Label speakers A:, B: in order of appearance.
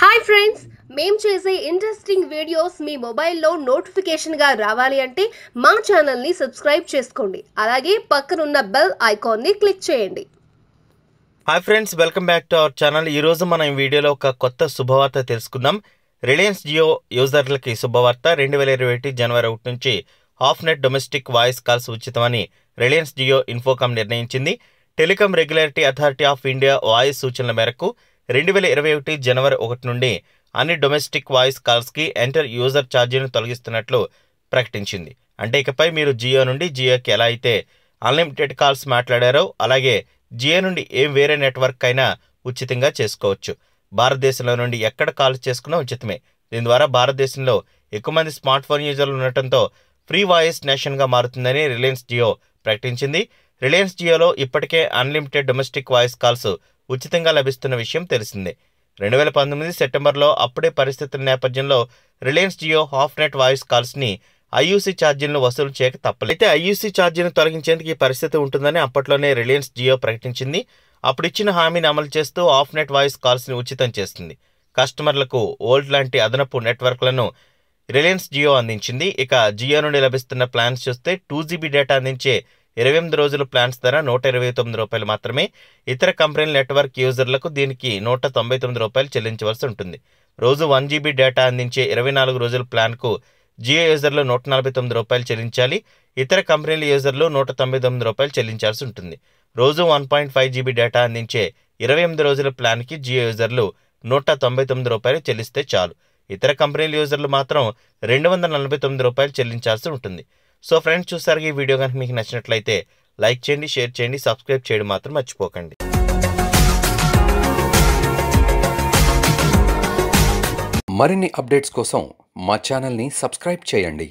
A: hi friends మేం చేసే interesting videos మీ మొబైల్లో నోటిఫికేషన్గా రావాలి అంటే మా ఛానల్ని సబ్స్క్రైబ్ చేసుకోండి అలాగే పక్కనున్న బెల్ ఐకాన్ని క్లిక్ చేయండి hi friends welcome back to our channel ఈరోజు మనం ఈ వీడియోలో ఒక కొత్త శుభవార్త తెలుసుకుందాం రిలయన్స్ జియో యూజర్లకి శుభవార్త రెండు వేల ఇరవై ఒకటి జనవరి ఒకటి నుంచి off net domestic voice calls ఉచితమని రిలయన్స్ జియో ఇన్ఫోకామ్ నిర్ణయించింది telecom regulatory authority of India voice సూచనల మేరకు రెండు వేల ఇరవై ఒకటి జనవరి ఒకటి నుండి అన్ని డొమెస్టిక్ వాయిస్ కాల్స్కి ఎంటర్ యూజర్ ఛార్జీలను తొలగిస్తున్నట్లు ప్రకటించింది అంటే ఇకపై మీరు జియో నుండి జియోకి ఎలా అయితే అన్లిమిటెడ్ కాల్స్ మాట్లాడారో అలాగే జియో నుండి ఏం వేరే నెట్వర్క్ అయినా ఉచితంగా చేసుకోవచ్చు భారతదేశంలో నుండి ఎక్కడ కాల్స్ చేసుకున్నా ఉచితమే దీని ద్వారా భారతదేశంలో ఎక్కువ మంది స్మార్ట్ ఫోన్ యూజర్లు ఉండటంతో ఫ్రీ వాయిస్ నేషన్గా మారుతుందని రిలయన్స్ జియో ప్రకటించింది రిలయన్స్ జియోలో ఇప్పటికే అన్లిమిటెడ్ డొమెస్టిక్ వాయిస్ కాల్స్ ఉచితంగా లభిస్తున్న విషయం తెలిసిందే రెండు వేల పంతొమ్మిది సెప్టెంబర్లో అప్పుడే పరిస్థితుల నేపథ్యంలో Reliance Jio off net voice కాల్స్ని ఐయూసీ ఛార్జీలను వసూలు చేయక తప్పలేదు అయితే ఐయూసీ ఛార్జీని తొలగించేందుకు ఈ పరిస్థితి ఉంటుందని అప్పట్లోనే రిలయన్స్ జియో ప్రకటించింది అప్పుడు ఇచ్చిన హామీని అమలు చేస్తూ ఆఫ్ నెట్ వాయిస్ కాల్స్ని ఉచితం చేస్తుంది కస్టమర్లకు ఓల్డ్ లాంటి అదనపు నెట్వర్క్లను రిలయన్స్ జియో అందించింది ఇక జియో నుండి లభిస్తున్న ప్లాన్స్ చూస్తే టూ జీబీ డేటా అందించే ఇరవై ఎనిమిది రోజుల ప్లాన్స్ ధర నూట ఇరవై తొమ్మిది రూపాయలు మాత్రమే ఇతర కంపెనీల నెట్వర్క్ యూజర్లకు దీనికి నూట తొంభై తొమ్మిది రూపాయలు చెల్లించవలసి ఉంటుంది రోజు వన్ జీబీ డేటా అందించే ఇరవై నాలుగు రోజుల ప్లాన్కు జియో యూజర్లు నూట నలభై తొమ్మిది రూపాయలు చెల్లించాలి ఇతర కంపెనీల యూజర్లు నూట తొంభై తొమ్మిది రూపాయలు చెల్లించాల్సి ఉంటుంది రోజు one point five GB data అందించే ఇరవై ఎనిమిది రోజుల ప్లాన్కి జియో యూజర్లు నూట తొంభై తొమ్మిది రూపాయలు చెల్లిస్తే చాలు ఇతర కంపెనీల యూజర్లు మాత్రం రెండు వందల నలభై తొమ్మిది రూపాయలు చెల్లించాల్సి ఉంటుంది సో ఫ్రెండ్స్ చూసారు ఈ వీడియో కనుక మీకు నచ్చినట్లయితే లైక్ చేయండి షేర్ చేయండి సబ్స్క్రైబ్ చేయడం మాత్రం మర్చిపోకండి మరిన్ని అప్డేట్స్ కోసం మా ఛానల్ని సబ్స్క్రైబ్ చేయండి